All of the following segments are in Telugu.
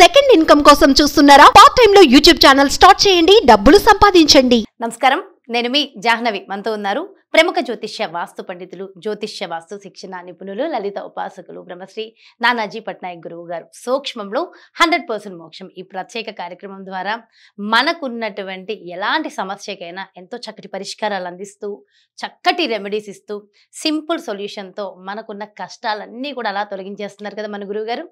సెకండ్ ఇన్కమ్ కోసం చూస్తున్నారా పార్ట్ టైం లో యూట్యూబ్ ఛానల్ స్టార్ట్ చేయండి డబ్బులు సంపాదించండి నమస్కారం నేను మీ జాహ్నవి మనతో ఉన్నారు ప్రముఖ జ్యోతిష్య వాస్తు పండితులు జ్యోతిష్య వాస్తు శిక్షణ నిపుణులు లలిత ఉపాసకులు బ్రహ్మశ్రీ నానాజీ పట్నాయక్ గురువు గారు సూక్ష్మంలో హండ్రెడ్ పర్సెంట్ మోక్షం ఈ ప్రత్యేక కార్యక్రమం ద్వారా మనకున్నటువంటి ఎలాంటి సమస్యకైనా ఎంతో చక్కటి పరిష్కారాలు అందిస్తూ చక్కటి రెమెడీస్ ఇస్తూ సింపుల్ సొల్యూషన్తో మనకున్న కష్టాలన్నీ కూడా అలా తొలగించేస్తున్నారు కదా మన గురువు గారు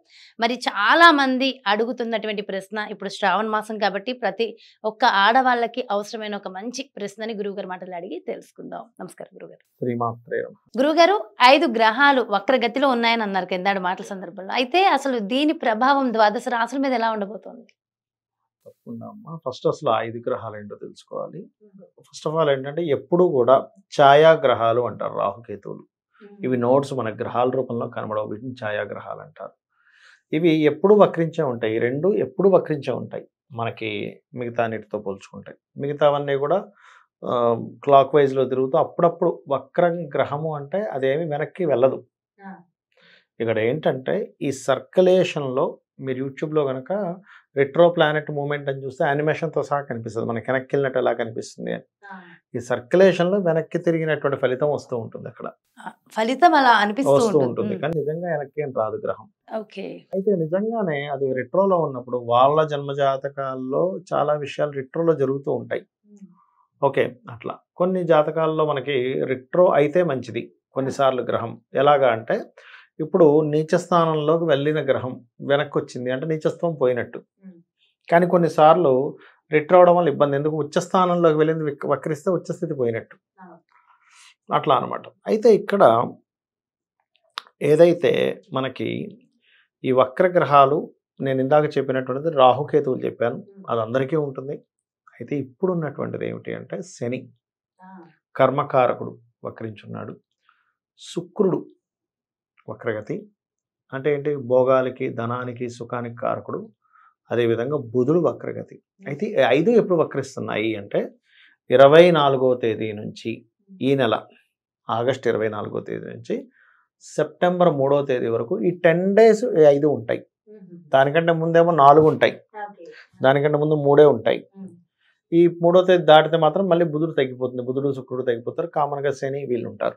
మరి చాలామంది అడుగుతున్నటువంటి ప్రశ్న ఇప్పుడు శ్రావణ మాసం కాబట్టి ప్రతి ఒక్క ఆడవాళ్ళకి అవసరమైన ఒక మంచి ప్రశ్న ఉంటుందని గురువుగారు మాటలు అడిగి తెలుసుకుందాం నమస్కారం గురుగారు గారు ఐదు గ్రహాలు వక్రగతిలో ఉన్నాయని అన్నారు కిందాడు మాటల సందర్భంలో అయితే అసలు దీని ప్రభావం ద్వాదశ రాసుల మీద ఎలా ఉండబోతోంది తప్పకుండా ఫస్ట్ అసలు ఐదు గ్రహాలు ఏంటో తెలుసుకోవాలి ఫస్ట్ ఆఫ్ ఆల్ ఏంటంటే ఎప్పుడు కూడా ఛాయాగ్రహాలు అంటారు రాహుకేతువులు ఇవి నోట్స్ మన గ్రహాల రూపంలో కనబడవు వీటిని ఛాయాగ్రహాలు అంటారు ఇవి ఎప్పుడు వక్రించే ఉంటాయి రెండు ఎప్పుడు వక్రించే ఉంటాయి మనకి మిగతా నీటితో పోల్చుకుంటాయి మిగతావన్నీ కూడా క్లాక్ వైజ్లో తిరుగుతూ అప్పుడప్పుడు వక్రం గ్రహము అంటే అదేమి వెనక్కి వెళ్ళదు ఇక్కడ ఏంటంటే ఈ లో మీరు యూట్యూబ్లో కనుక రెట్రో ప్లానెట్ మూమెంట్ అని చూస్తే యానిమేషన్తో సహా కనిపిస్తుంది మనకి వెనక్కి వెళ్ళినట్టు ఎలా కనిపిస్తుంది అని ఈ లో వెనక్కి తిరిగినటువంటి ఫలితం వస్తూ ఉంటుంది అక్కడ ఫలితం అలా అనిపిస్తూ ఉంటుంది కానీ నిజంగా వెనక్కి ఏం రాదు గ్రహం ఓకే అయితే నిజంగానే అది రెట్రోలో ఉన్నప్పుడు వాళ్ళ జన్మజాతకాల్లో చాలా విషయాలు రెట్రోలో జరుగుతూ ఉంటాయి ఓకే అట్లా కొన్ని జాతకాల్లో మనకి రిట్రో అయితే మంచిది కొన్నిసార్లు గ్రహం ఎలాగా అంటే ఇప్పుడు నీచస్థానంలోకి వెళ్ళిన గ్రహం వెనక్కి వచ్చింది అంటే నీచస్థం పోయినట్టు కానీ కొన్నిసార్లు రిట్రో అవడం వల్ల ఇబ్బంది ఎందుకు ఉచ్చస్థానంలోకి వెళ్ళింది వక్రిస్తే ఉచ్చస్థితి పోయినట్టు అట్లా అనమాట అయితే ఇక్కడ ఏదైతే మనకి ఈ వక్రగ్రహాలు నేను ఇందాక చెప్పినటువంటిది రాహుకేతువులు చెప్పాను అది అందరికీ ఉంటుంది అయితే ఇప్పుడున్నటువంటిది ఏమిటి అంటే శని కర్మకారకుడు వక్రించున్నాడు శుక్రుడు వక్రగతి అంటే ఏంటి భోగాలకి ధనానికి సుఖానికి కారకుడు అదేవిధంగా బుధుడు వక్రగతి అయితే ఐదు ఎప్పుడు వక్రిస్తున్నాయి అంటే ఇరవై నాలుగో తేదీ నుంచి ఈ నెల ఆగస్ట్ ఇరవై నాలుగో తేదీ నుంచి సెప్టెంబర్ మూడో తేదీ వరకు ఈ టెన్ డేస్ ఐదు ఉంటాయి దానికంటే ముందేమో నాలుగు ఉంటాయి దానికంటే ముందు మూడే ఉంటాయి ఈ మూడో తేదీ దాటితే మాత్రం మళ్ళీ బుధుడు తగ్గిపోతుంది బుధుడు శుక్రుడు తగ్గిపోతారు కామన్గా శని వీళ్ళు ఉంటారు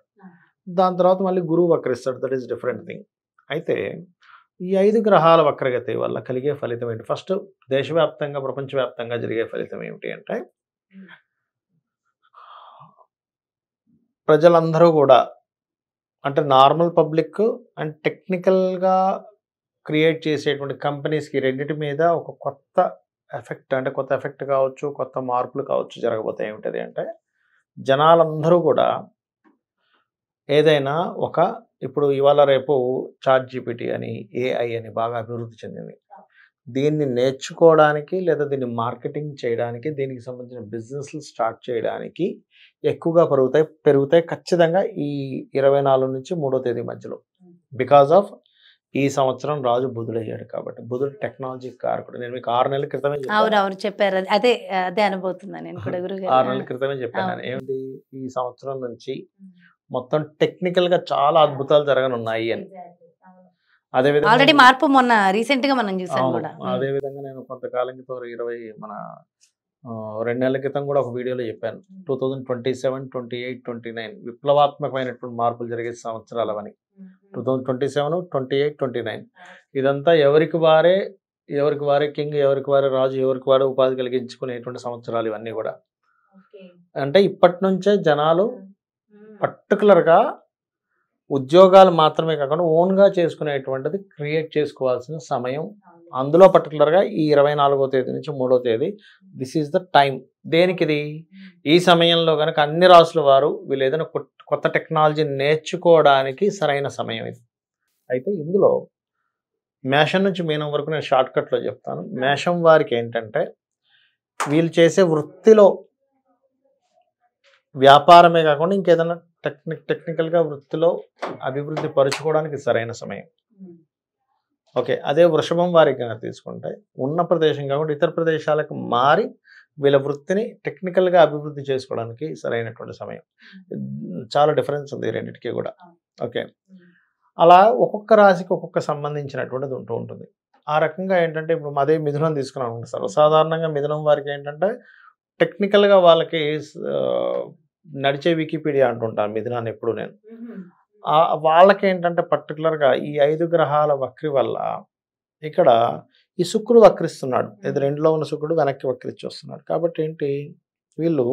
దాని తర్వాత మళ్ళీ గురువు వక్రిస్తాడు దట్ ఈస్ డిఫరెంట్ థింగ్ అయితే ఈ ఐదు గ్రహాల వక్రగతి వల్ల కలిగే ఫలితం ఏంటి ఫస్ట్ దేశవ్యాప్తంగా ప్రపంచవ్యాప్తంగా జరిగే ఫలితం ఏమిటి అంటే ప్రజలందరూ కూడా అంటే నార్మల్ పబ్లిక్ అండ్ టెక్నికల్గా క్రియేట్ చేసేటువంటి కంపెనీస్కి రెండింటి మీద ఒక కొత్త ఎఫెక్ట్ అంటే కొత్త ఎఫెక్ట్ కావచ్చు కొత్త మార్పులు కావచ్చు జరగబోతే ఏమిటది అంటే జనాలందరూ కూడా ఏదైనా ఒక ఇప్పుడు ఇవాళ రేపు చాట్ జీపీటీ అని ఏఐ అని బాగా అభివృద్ధి చెందింది దీన్ని నేర్చుకోవడానికి లేదా దీన్ని మార్కెటింగ్ చేయడానికి దీనికి సంబంధించిన బిజినెస్లు స్టార్ట్ చేయడానికి ఎక్కువగా పెరుగుతాయి పెరుగుతాయి ఖచ్చితంగా ఈ ఇరవై నాలుగు నుంచి మూడో తేదీ మధ్యలో బికాజ్ ఆఫ్ ఈ సంవత్సరం రాజు బుధుడయ్యాడు కాబట్టి బుధుడు టెక్నాలజీ కారకుడు నేను మీకు ఆరు నెలల క్రితమే అవునవును చెప్పారు అదే అదే అనుబోతున్నాను నేను కూడా గురువు ఆరు నెలల క్రితమే చెప్పాను ఏంటి ఈ సంవత్సరం నుంచి మొత్తం టెక్నికల్ గా చాలా అద్భుతాలు జరగనున్నాయి అని అదే విధంగా ఆల్రెడీ మార్పు మొన్న రీసెంట్ గా మనం చూసాం కూడా అదే విధంగా నేను కొంతకాలం క్రితం ఇరవై మన రెండు నెలల క్రితం కూడా ఒక వీడియోలో చెప్పాను two thousand twenty seven twenty eight twenty nine విప్లవాత్మకమైనటువంటి మార్పులు జరిగే సంవత్సరాలు అవన్నీ Mm-hmm. Two thousand twenty seven twenty eight twenty nine ఇదంతా ఎవరికి వారే ఎవరికి వారే కింగ్ ఎవరికి వారే రాజు ఎవరికి వారే ఉపాధి కలిగించుకునేటువంటి సంవత్సరాలు ఇవన్నీ కూడా అంటే ఇప్పటి నుంచే జనాలు mm-hmm. పర్టికులర్గా ఉద్యోగాలు మాత్రమే కాకుండా ఓన్గా చేసుకునేటువంటిది క్రియేట్ చేసుకోవాల్సిన సమయం అందులో పర్టికులర్గా ఈ ఇరవై నాలుగో తేదీ నుంచి మూడో తేదీ దిస్ ఈజ్ ద టైం దేనికిది ఈ సమయంలో కనుక అన్ని రాసుల వారు వీళ్ళు ఏదైనా కొత్త టెక్నాలజీ నేర్చుకోవడానికి సరైన సమయం ఇది అయితే ఇందులో మేషం నుంచి మీనం వరకు నేను షార్ట్ కట్లో చెప్తాను మేషం వారికి ఏంటంటే వీళ్ళు చేసే వృత్తిలో వ్యాపారమే కాకుండా ఇంకేదైనా టెక్నిక్ టెక్నికల్గా వృత్తిలో అభివృద్ధి పరుచుకోవడానికి సరైన సమయం ఓకే అదే వృషభం వారికి కనుక తీసుకుంటే ఉన్న ప్రదేశం కాకుండా ఇతర ప్రదేశాలకు మారి వీళ్ళ వృత్తిని టెక్నికల్గా అభివృద్ధి చేసుకోవడానికి సరైనటువంటి సమయం చాలా డిఫరెన్స్ ఉంది రెండింటికి కూడా ఓకే అలా ఒక్కొక్క రాశికి ఒక్కొక్క సంబంధించినటువంటిది ఉంటూ ఉంటుంది ఆ రకంగా ఏంటంటే ఇప్పుడు అదే మిథునం తీసుకున్నాను సర్వసాధారణంగా మిథునం వారికి ఏంటంటే టెక్నికల్గా వాళ్ళకి నడిచే వికీపీడియా అంటుంటాను మిథునాన్ని ఎప్పుడు నేను వాళ్ళకి ఏంటంటే పర్టికులర్గా ఈ ఐదు గ్రహాల వక్రి వల్ల ఇక్కడ ఈ శుక్రుడు వక్రిస్తున్నాడు ఇది రెండులో ఉన్న శుక్రుడు వెనక్కి వక్రించి వస్తున్నాడు కాబట్టి ఏంటి వీళ్ళు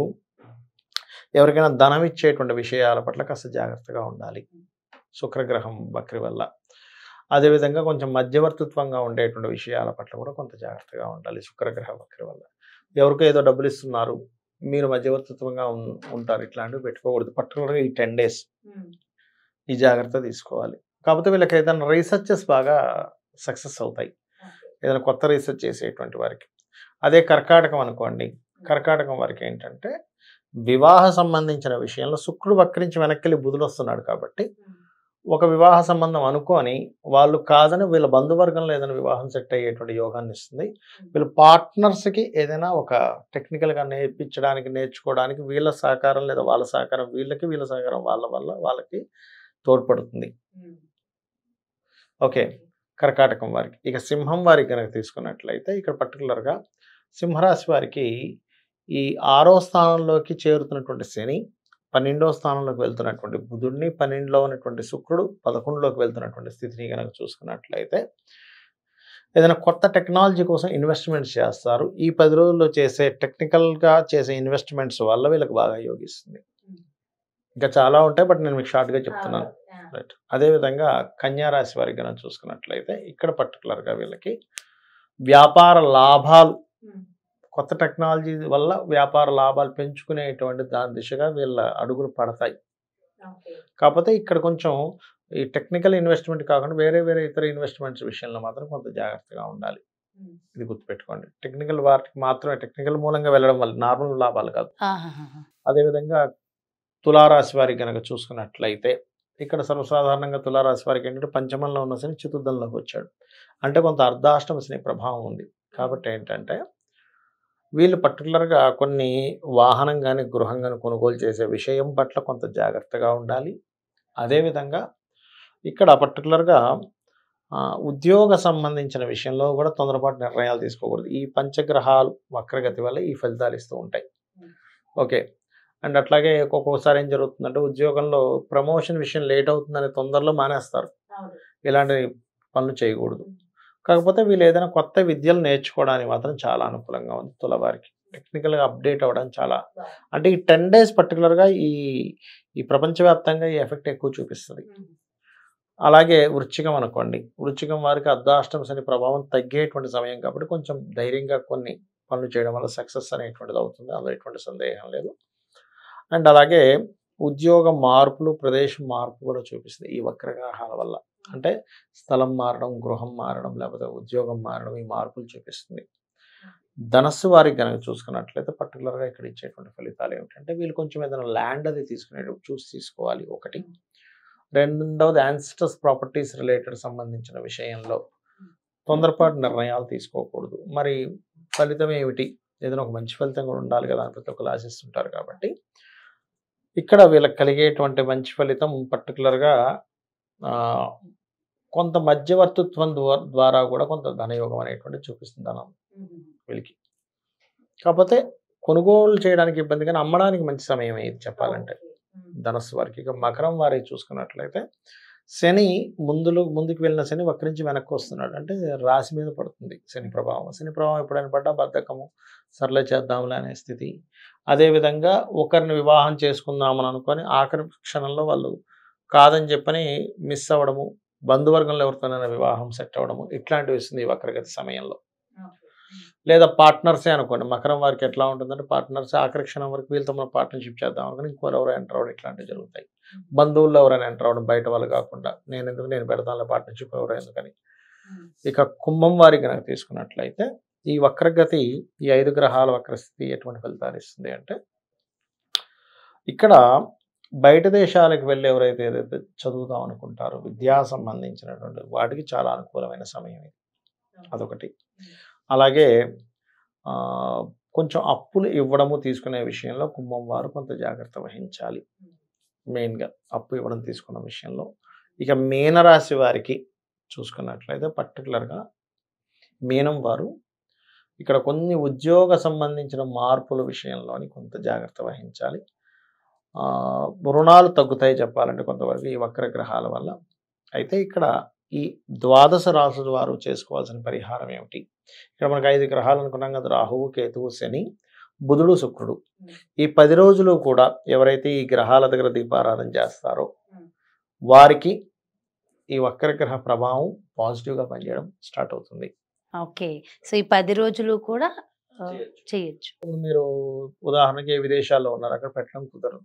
ఎవరికైనా ధనం ఇచ్చేటువంటి విషయాల పట్ల కాస్త జాగ్రత్తగా ఉండాలి శుక్రగ్రహం వక్రి వల్ల అదేవిధంగా కొంచెం మధ్యవర్తిత్వంగా ఉండేటువంటి విషయాల పట్ల కూడా కొంత జాగ్రత్తగా ఉండాలి శుక్రగ్రహ వక్రి వల్ల ఎవరికో ఏదో డబ్బులు ఇస్తున్నారు మీరు మధ్యవర్తిత్వంగా ఉంటారు ఇట్లాంటివి పెట్టుకోకూడదు పర్టికులర్గా ఈ టెన్ డేస్ ఈ జాగ్రత్త తీసుకోవాలి కాకపోతే వీళ్ళకి ఏదైనా రీసెర్చెస్ బాగా సక్సెస్ అవుతాయి ఏదైనా కొత్త రీసెర్చ్ చేసేటువంటి వారికి అదే కర్కాటకం అనుకోండి కర్కాటకం వారికి ఏంటంటే వివాహ సంబంధించిన విషయంలో శుక్రుడు వక్రించి వెనక్కి బుధుడు వస్తున్నాడు కాబట్టి ఒక వివాహ సంబంధం అనుకొని వాళ్ళు కాదని వీళ్ళ బంధువర్గంలో ఏదైనా వివాహం సెట్ అయ్యేటువంటి యోగాన్ని ఇస్తుంది వీళ్ళు పార్ట్నర్స్కి ఏదైనా ఒక టెక్నికల్గా నేర్పించడానికి నేర్చుకోవడానికి వీళ్ళ సహకారం లేదా వాళ్ళ సహకారం వీళ్ళకి వీళ్ళ సహకారం వాళ్ళ వల్ల వాళ్ళకి తోడ్పడుతుంది ఓకే కర్కాటకం వారికి ఇక సింహం వారికి కనుక తీసుకున్నట్లయితే ఇక్కడ పర్టికులర్గా సింహరాశి వారికి ఈ ఆరో స్థానంలోకి చేరుతున్నటువంటి శని పన్నెండో స్థానంలోకి వెళ్తున్నటువంటి బుధుడిని పన్నెండులో ఉన్నటువంటి శుక్రుడు పదకొండులోకి వెళ్తున్నటువంటి స్థితిని కనుక చూసుకున్నట్లయితే ఏదైనా కొత్త టెక్నాలజీ కోసం ఇన్వెస్ట్మెంట్స్ చేస్తారు ఈ పది రోజుల్లో చేసే టెక్నికల్గా చేసే ఇన్వెస్ట్మెంట్స్ వల్ల వీళ్ళకి బాగా యోగిస్తుంది ఇంకా చాలా ఉంటాయి బట్ నేను మీకు షార్ట్గా చెప్తున్నాను రైట్ అదేవిధంగా రాశి వారికి కనుక చూసుకున్నట్లయితే ఇక్కడ పర్టికులర్గా వీళ్ళకి వ్యాపార లాభాలు కొత్త టెక్నాలజీ వల్ల వ్యాపార లాభాలు పెంచుకునేటువంటి దాని దిశగా వీళ్ళ అడుగులు పడతాయి కాకపోతే ఇక్కడ కొంచెం ఈ టెక్నికల్ ఇన్వెస్ట్మెంట్ కాకుండా వేరే వేరే ఇతర ఇన్వెస్ట్మెంట్స్ విషయంలో మాత్రం కొంత జాగ్రత్తగా ఉండాలి ఇది గుర్తుపెట్టుకోండి టెక్నికల్ వాటికి మాత్రమే టెక్నికల్ మూలంగా వెళ్ళడం వల్ల నార్మల్ లాభాలు కాదు అదేవిధంగా తులారాశి వారికి కనుక చూసుకున్నట్లయితే ఇక్కడ సర్వసాధారణంగా తులారాశి వారికి ఏంటంటే పంచమంలో ఉన్న శని చతుర్థంలోకి వచ్చాడు అంటే కొంత అర్ధాష్టమ శని ప్రభావం ఉంది కాబట్టి ఏంటంటే వీళ్ళు పర్టికులర్గా కొన్ని వాహనం కానీ గృహం కానీ కొనుగోలు చేసే విషయం పట్ల కొంత జాగ్రత్తగా ఉండాలి అదేవిధంగా ఇక్కడ పర్టికులర్గా ఉద్యోగ సంబంధించిన విషయంలో కూడా తొందరపాటు నిర్ణయాలు తీసుకోకూడదు ఈ పంచగ్రహాలు వక్రగతి వల్ల ఈ ఫలితాలు ఇస్తూ ఉంటాయి ఓకే అండ్ అట్లాగే ఒక్కొక్కసారి ఏం జరుగుతుందంటే ఉద్యోగంలో ప్రమోషన్ విషయం లేట్ అవుతుందనే తొందరలో మానేస్తారు ఇలాంటి పనులు చేయకూడదు కాకపోతే వీళ్ళు ఏదైనా కొత్త విద్యలు నేర్చుకోవడానికి మాత్రం చాలా అనుకూలంగా ఉంది తులవారికి టెక్నికల్గా అప్డేట్ అవ్వడం చాలా అంటే ఈ టెన్ డేస్ పర్టికులర్గా ఈ ఈ ప్రపంచవ్యాప్తంగా ఈ ఎఫెక్ట్ ఎక్కువ చూపిస్తుంది అలాగే వృచ్చికం అనుకోండి వృచ్చికం వారికి అర్ధాష్టమస్ అనే ప్రభావం తగ్గేటువంటి సమయం కాబట్టి కొంచెం ధైర్యంగా కొన్ని పనులు చేయడం వల్ల సక్సెస్ అనేటువంటిది అవుతుంది అందులో ఎటువంటి సందేహం లేదు అండ్ అలాగే ఉద్యోగ మార్పులు ప్రదేశం మార్పు కూడా చూపిస్తుంది ఈ వక్రగ్రహాల వల్ల అంటే స్థలం మారడం గృహం మారడం లేకపోతే ఉద్యోగం మారడం ఈ మార్పులు చూపిస్తుంది ధనస్సు వారికి కనుక చూసుకున్నట్లయితే పర్టికులర్గా ఇక్కడ ఇచ్చేటువంటి ఫలితాలు ఏమిటంటే వీళ్ళు కొంచెం ఏదైనా ల్యాండ్ అది తీసుకునేటప్పుడు చూసి తీసుకోవాలి ఒకటి రెండవది యాన్సిటర్స్ ప్రాపర్టీస్ రిలేటెడ్ సంబంధించిన విషయంలో తొందరపాటు నిర్ణయాలు తీసుకోకూడదు మరి ఫలితం ఏమిటి ఏదైనా ఒక మంచి ఫలితం కూడా ఉండాలి కదా అని ప్రతి ఒక్కరు ఆశిస్తుంటారు కాబట్టి ఇక్కడ వీళ్ళకి కలిగేటువంటి మంచి ఫలితం పర్టికులర్గా కొంత మధ్యవర్తిత్వం ద్వారా కూడా కొంత ధనయోగం అనేటువంటి చూపిస్తుంది ధనం వీళ్ళకి కాకపోతే కొనుగోలు చేయడానికి ఇబ్బంది కానీ అమ్మడానికి మంచి సమయం అయ్యేది చెప్పాలంటే ధనస్సు వారికి ఇక మకరం వారి చూసుకున్నట్లయితే శని ముందులో ముందుకు వెళ్ళిన శని ఒకరి నుంచి వెనక్కి వస్తున్నాడు అంటే రాశి మీద పడుతుంది శని ప్రభావం శని ప్రభావం ఎప్పుడైనా పడ్డా బద్ధకము సర్లే చేద్దాంలే అనే స్థితి అదేవిధంగా ఒకరిని వివాహం చేసుకుందామని అనుకొని ఆఖరి క్షణంలో వాళ్ళు కాదని చెప్పని మిస్ అవ్వడము బంధువర్గంలో ఎవరితోనైనా వివాహం సెట్ అవ్వడము ఇట్లాంటివి వస్తుంది ఈ వక్రగతి సమయంలో లేదా పార్ట్నర్సే అనుకోండి మకరం వారికి ఎట్లా ఉంటుందంటే పార్ట్నర్స్ ఆకర్షణ వరకు వీళ్ళతో మనం పార్ట్నర్షిప్ చేద్దాం అనుకుని ఇంకోరు ఎవరు ఎంటర్ అవ్వడం ఇట్లాంటివి జరుగుతాయి బంధువుల్లో ఎవరైనా ఎంటర్ అవ్వడం బయట వాళ్ళు కాకుండా నేను ఎందుకు నేను పెడతాను పార్ట్నర్షిప్ ఎవరు ఎందుకని hmm. ఇక కుంభం వారికి కనుక తీసుకున్నట్లయితే ఈ వక్రగతి ఈ ఐదు గ్రహాల వక్రస్థితి ఎటువంటి ఫలితాలు ఇస్తుంది అంటే ఇక్కడ బయట దేశాలకు వెళ్ళి ఎవరైతే ఏదైతే చదువుదాం అనుకుంటారో విద్యా సంబంధించినటువంటి వాటికి చాలా అనుకూలమైన సమయం ఇది hmm. అదొకటి hmm. అలాగే కొంచెం అప్పులు ఇవ్వడము తీసుకునే విషయంలో కుంభం వారు కొంత జాగ్రత్త వహించాలి మెయిన్గా అప్పు ఇవ్వడం తీసుకున్న విషయంలో ఇక మీనరాశి వారికి చూసుకున్నట్లయితే పర్టికులర్గా మీనం వారు ఇక్కడ కొన్ని ఉద్యోగ సంబంధించిన మార్పుల విషయంలోని కొంత జాగ్రత్త వహించాలి రుణాలు తగ్గుతాయి చెప్పాలంటే కొంతవరకు ఈ వక్ర గ్రహాల వల్ల అయితే ఇక్కడ ఈ ద్వాదశ రాశుల వారు చేసుకోవాల్సిన పరిహారం ఏమిటి ఇక్కడ మనకు ఐదు గ్రహాలు అనుకున్నాం కదా రాహువు కేతువు శని బుధుడు శుక్రుడు ఈ పది రోజులు కూడా ఎవరైతే ఈ గ్రహాల దగ్గర దీపారాధన చేస్తారో వారికి ఈ వక్రగ్రహ ప్రభావం పాజిటివ్గా పనిచేయడం స్టార్ట్ అవుతుంది ఓకే సో ఈ పది రోజులు కూడా చేయొచ్చు ఇప్పుడు మీరు ఉదాహరణకి విదేశాల్లో ఉన్నారు అక్కడ పెట్టడం కుదరదు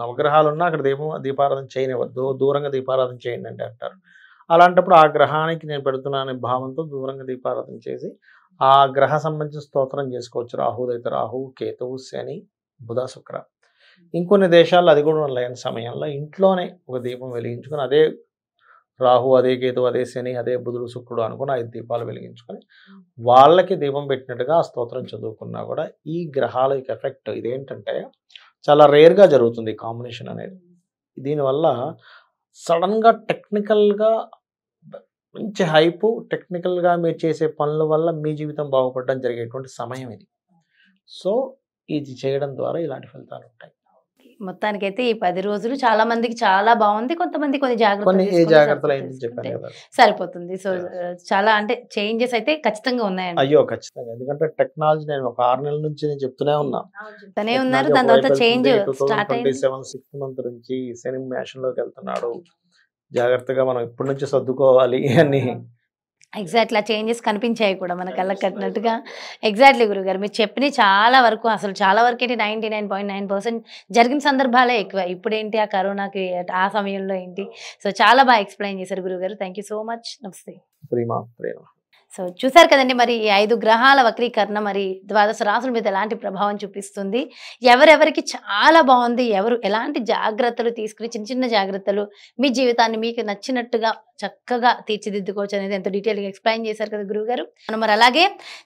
నవగ్రహాలు ఉన్నా అక్కడ దీపం దీపారాధన చేయనివ్వద్దు దూరంగా దీపారాధన చేయండి అంటే అంటారు అలాంటప్పుడు ఆ గ్రహానికి నేను పెడుతున్నా అనే భావంతో దూరంగా దీపారాధన చేసి ఆ గ్రహ సంబంధించిన స్తోత్రం చేసుకోవచ్చు రాహుదైతే రాహు కేతువు శని బుధ శుక్ర ఇంకొన్ని దేశాల్లో అది కూడా లేని సమయంలో ఇంట్లోనే ఒక దీపం వెలిగించుకొని అదే రాహు అదే కేతు అదే శని అదే బుధుడు శుక్రుడు అనుకుని ఐదు దీపాలు వెలిగించుకొని వాళ్ళకి దీపం పెట్టినట్టుగా ఆ స్తోత్రం చదువుకున్నా కూడా ఈ గ్రహాల యొక్క ఎఫెక్ట్ ఇదేంటంటే చాలా రేర్గా జరుగుతుంది కాంబినేషన్ అనేది దీనివల్ల సడన్గా టెక్నికల్గా మంచి హైపు టెక్నికల్గా మీరు చేసే పనుల వల్ల మీ జీవితం బాగుపడడం జరిగేటువంటి సమయం ఇది సో ఇది చేయడం ద్వారా ఇలాంటి ఫలితాలు ఉంటాయి మొత్తానికైతే ఈ పది రోజులు చాలా మందికి చాలా బాగుంది కొంతమంది కొన్ని జాగ్రత్తలు సరిపోతుంది సో చాలా అంటే చేంజెస్ అయితే ఖచ్చితంగా ఉన్నాయండి అయ్యో ఖచ్చితంగా ఎందుకంటే టెక్నాలజీ నేను ఒక ఆరు నెలల నుంచి నేను చెప్తూనే ఉన్నా చెప్తూనే ఉన్నారు దాని తర్వాత change start seven six month నుంచి శని మేషన్ లోకి వెళ్తున్నాడు జాగ్రత్తగా మనం ఇప్పటి నుంచి సర్దుకోవాలి అని ఎగ్జాక్ట్లీ ఆ చేంజెస్ కనిపించాయి కూడా మన కళ్ళకి కట్టినట్టుగా ఎగ్జాక్ట్లీ గురుగారు మీరు చెప్పిన చాలా వరకు అసలు చాలా వరకు ఏంటి నైంటీ జరిగిన సందర్భాలే ఎక్కువ ఇప్పుడేంటి ఆ కరోనాకి ఆ సమయంలో ఏంటి సో చాలా బాగా ఎక్స్ప్లెయిన్ చేశారు గురుగారు థ్యాంక్ సో మచ్ నమస్తే ప్రేమ ప్రేమ సో చూసారు కదండి మరి ఈ ఐదు గ్రహాల వక్రీకరణ మరి ద్వాదశ రాసుల మీద ఎలాంటి ప్రభావం చూపిస్తుంది ఎవరెవరికి చాలా బాగుంది ఎవరు ఎలాంటి జాగ్రత్తలు తీసుకుని చిన్న చిన్న జాగ్రత్తలు మీ జీవితాన్ని మీకు నచ్చినట్టుగా చక్కగా తీర్చిదిద్దుకోవచ్చు అనేది ఎంతో డీటెయిల్గా ఎక్స్ప్లెయిన్ చేశారు కదా గురువు గారు మరి అలాగే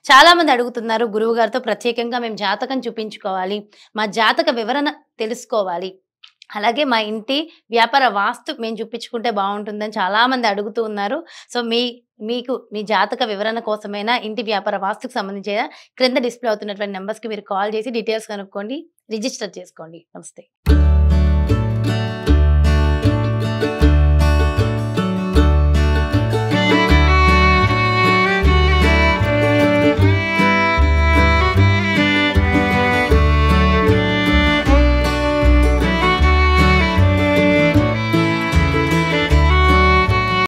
చాలామంది అడుగుతున్నారు గురువు గారితో ప్రత్యేకంగా మేము జాతకం చూపించుకోవాలి మా జాతక వివరణ తెలుసుకోవాలి అలాగే మా ఇంటి వ్యాపార వాస్తు మేము చూపించుకుంటే బాగుంటుందని చాలామంది అడుగుతూ ఉన్నారు సో మీ మీకు మీ జాతక వివరణ కోసమైనా ఇంటి వ్యాపార వాస్తుకు సంబంధించిన క్రింద డిస్ప్లే అవుతున్నటువంటి నెంబర్స్కి మీరు కాల్ చేసి డీటెయిల్స్ కనుక్కోండి రిజిస్టర్ చేసుకోండి నమస్తే